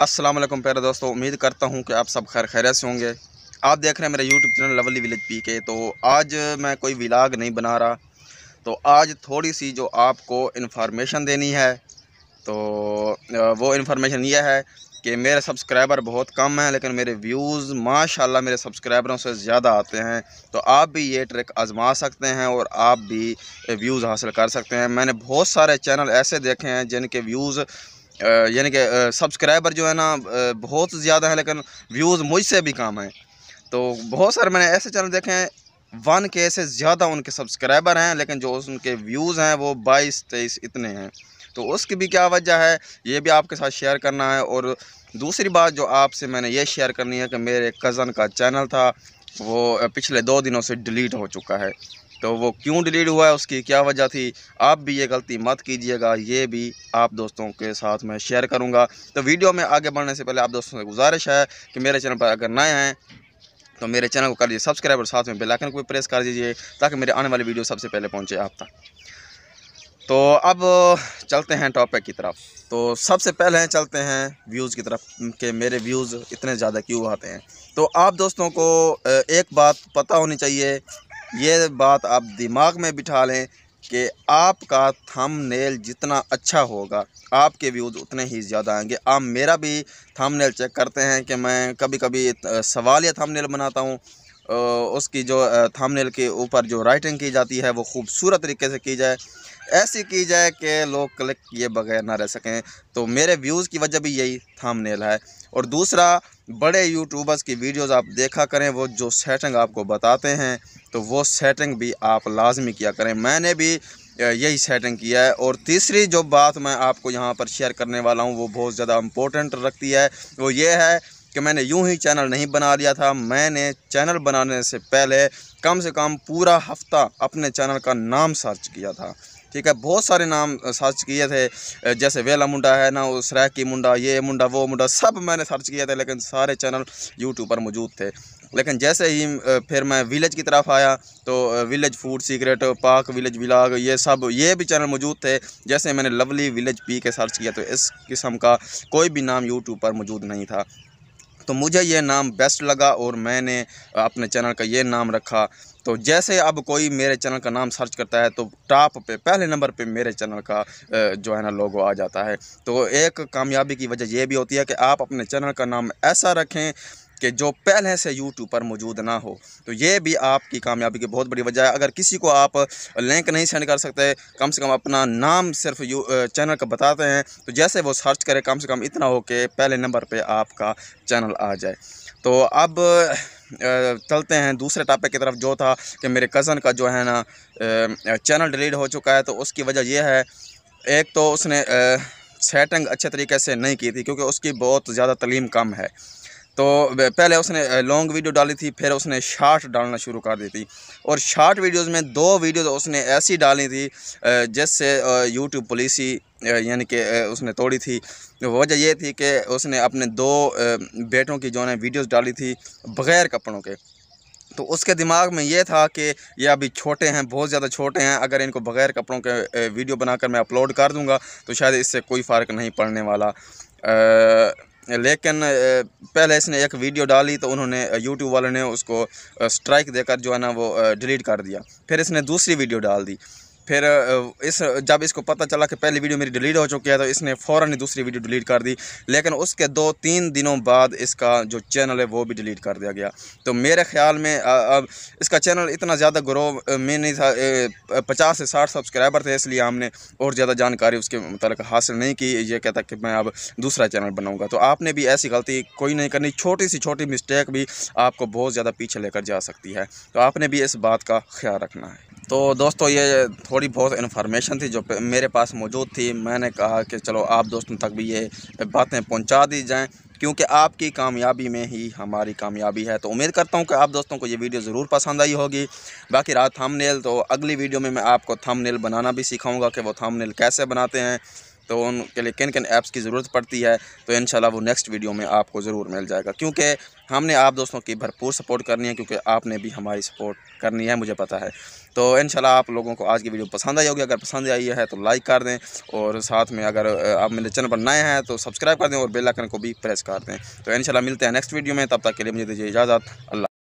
वालेकुम प्यारे दोस्तों उम्मीद करता हूँ कि आप सब खैर खैर से होंगे आप देख रहे हैं मेरा YouTube channel lovely village P K तो आज मैं कोई विलाग नहीं बना रहा तो आज थोड़ी सी जो आपको इन्फॉर्मेशन देनी है तो वो इन्फॉर्मेशन ये है कि मेरे सब्सक्राइबर बहुत कम हैं लेकिन मेरे व्यूज़ माशाल्लाह मेरे सब्सक्राइबरों से ज़्यादा आते हैं तो आप भी ये ट्रिक आजमा सकते हैं और आप भी व्यूज़ हासिल कर सकते हैं मैंने बहुत सारे चैनल ऐसे देखे हैं जिनके व्यूज़ यानी कि सब्सक्राइबर जो है ना बहुत ज़्यादा हैं लेकिन व्यूज़ मुझसे भी कम हैं तो बहुत सारे मैंने ऐसे चैनल देखे हैं वन के से ज़्यादा उनके सब्सक्राइबर हैं लेकिन जो उनके व्यूज़ हैं वो बाईस तेईस इतने हैं तो उसकी भी क्या वजह है ये भी आपके साथ शेयर करना है और दूसरी बात जो आपसे मैंने ये शेयर करनी है कि मेरे कज़न का चैनल था वो पिछले दो दिनों से डिलीट हो चुका है तो वो क्यों डिलीट हुआ है उसकी क्या वजह थी आप भी ये गलती मत कीजिएगा ये भी आप दोस्तों के साथ मैं शेयर करूँगा तो वीडियो में आगे बढ़ने से पहले आप दोस्तों से गुजारिश है कि मेरे चैनल पर अगर नए हैं तो मेरे चैनल को कर दीजिए सब्सक्राइब और साथ में बेल आइकन को भी प्रेस कर दीजिए ताकि मेरे आने वाली वीडियो सबसे पहले पहुँचे आप तक तो अब चलते हैं टॉपिक की तरफ तो सबसे पहले चलते हैं व्यूज़ की तरफ कि मेरे व्यूज़ इतने ज़्यादा क्यों आते हैं तो आप दोस्तों को एक बात पता होनी चाहिए ये बात आप दिमाग में बिठा लें कि आपका थम नेल जितना अच्छा होगा आपके व्यूज़ उतने ही ज़्यादा आएंगे आप मेरा भी थम नेल चेक करते हैं कि मैं कभी कभी सवाल या थम नेल बनाता हूँ उसकी जो थामनेल के ऊपर जो राइटिंग की जाती है वो खूबसूरत तरीके से की जाए ऐसी की जाए कि लोग क्लिक किए बगैर ना रह सकें तो मेरे व्यूज़ की वजह भी यही थामनेल है और दूसरा बड़े यूट्यूबर्स की वीडियोस आप देखा करें वो जो सेटिंग आपको बताते हैं तो वो सेटिंग भी आप लाजमी किया करें मैंने भी यही सेटिंग किया है और तीसरी जो बात मैं आपको यहाँ पर शेयर करने वाला हूँ वो बहुत ज़्यादा इम्पोर्टेंट रखती है वो ये है कि मैंने यूं ही चैनल नहीं बना लिया था मैंने चैनल बनाने से पहले कम से कम पूरा हफ्ता अपने चैनल का नाम सर्च किया था ठीक है बहुत सारे नाम सर्च किए थे जैसे वेला मुंडा है ना उस रैकी मुंडा ये मुंडा वो मुंडा सब मैंने सर्च किए थे लेकिन सारे चैनल यूट्यूब पर मौजूद थे लेकिन जैसे ही फिर मैं विलेज की तरफ आया तो village food secret Pak village vlog ये सब ये भी चैनल मौजूद थे जैसे मैंने lovely village P K search किया तो इस किस्म का कोई भी नाम यूट्यूब पर मौजूद नहीं था तो मुझे ये नाम बेस्ट लगा और मैंने अपने चैनल का ये नाम रखा तो जैसे अब कोई मेरे चैनल का नाम सर्च करता है तो टॉप पे पहले नंबर पे मेरे चैनल का जो है ना लोगो आ जाता है तो एक कामयाबी की वजह यह भी होती है कि आप अपने चैनल का नाम ऐसा रखें कि जो पहले से यूट्यूब पर मौजूद ना हो तो ये भी आपकी कामयाबी की बहुत बड़ी वजह है अगर किसी को आप लिंक नहीं सेंड कर सकते कम से कम अपना नाम सिर्फ यू चैनल का बताते हैं तो जैसे वो सर्च करें कम से कम इतना हो कि पहले नंबर पर आपका चैनल आ जाए तो अब चलते हैं दूसरे टॉपिक की तरफ जो था कि मेरे कज़न का जो है ना चैनल डिलीट हो चुका है तो उसकी वजह यह है एक तो उसने सेटिंग अच्छे तरीके से नहीं की थी क्योंकि उसकी बहुत ज़्यादा तलीम कम है तो पहले उसने लॉन्ग वीडियो डाली थी फिर उसने शार्ट डालना शुरू कर दी थी और शार्ट वीडियोस में दो वीडियो तो उसने ऐसी डाली थी जिससे यूट्यूब पॉलिसी यानी कि उसने तोड़ी थी वजह यह थी कि उसने अपने दो बेटों की जो है वीडियोस डाली थी बग़ैर कपड़ों के तो उसके दिमाग में ये था कि ये अभी छोटे हैं बहुत ज़्यादा छोटे हैं अगर इनको बग़ैर कपड़ों के वीडियो बनाकर मैं अपलोड कर दूंगा तो शायद इससे कोई फ़र्क नहीं पड़ने वाला आ, लेकिन पहले इसने एक वीडियो डाली तो उन्होंने यूट्यूब वालों ने उसको स्ट्राइक देकर जो है ना वो डिलीट कर दिया फिर इसने दूसरी वीडियो डाल दी फिर इस जब इसको पता चला कि पहली वीडियो मेरी डिलीट हो चुकी है तो इसने फ़ौर दूसरी वीडियो डिलीट कर दी लेकिन उसके दो तीन दिनों बाद इसका जो चैनल है वो भी डिलीट कर दिया गया तो मेरे ख्याल में अब इसका चैनल इतना ज़्यादा ग्रो में नहीं था पचास से साठ सब्सक्राइबर थे इसलिए हमने और ज़्यादा जानकारी उसके मतलब हासिल नहीं की ये कहता कि मैं अब दूसरा चैनल बनाऊँगा तो आपने भी ऐसी गलती कोई नहीं करनी छोटी सी छोटी मिस्टेक भी आपको बहुत ज़्यादा पीछे लेकर जा सकती है तो आपने भी इस बात का ख्याल रखना है तो दोस्तों ये थोड़ी बहुत इन्फॉर्मेशन थी जो मेरे पास मौजूद थी मैंने कहा कि चलो आप दोस्तों तक भी ये बातें पहुंचा दी जाएं क्योंकि आपकी कामयाबी में ही हमारी कामयाबी है तो उम्मीद करता हूँ कि आप दोस्तों को ये वीडियो ज़रूर पसंद आई होगी बाकी रात थंबनेल तो अगली वीडियो में मैं आपको थंबनेल बनाना भी सिखाऊंगा कि वो थंबनेल कैसे बनाते हैं तो उनके लिए किन किन ऐप्स की ज़रूरत पड़ती है तो इन वो नेक्स्ट वीडियो में आपको ज़रूर मिल जाएगा क्योंकि हमने आप दोस्तों की भरपूर सपोर्ट करनी है क्योंकि आपने भी हमारी सपोर्ट करनी है मुझे पता है तो इन आप लोगों को आज की वीडियो पसंद आई होगी अगर पसंद आई है तो लाइक कर दें और साथ में अगर आप मेरे चैनल पर नए हैं तो सब्सक्राइब कर दें और बेलाइकन को भी प्रेस कर दें तो इन मिलते हैं नेक्स्ट वीडियो में तब तक के लिए मुझे दीजिए इजाज़त अल्लाह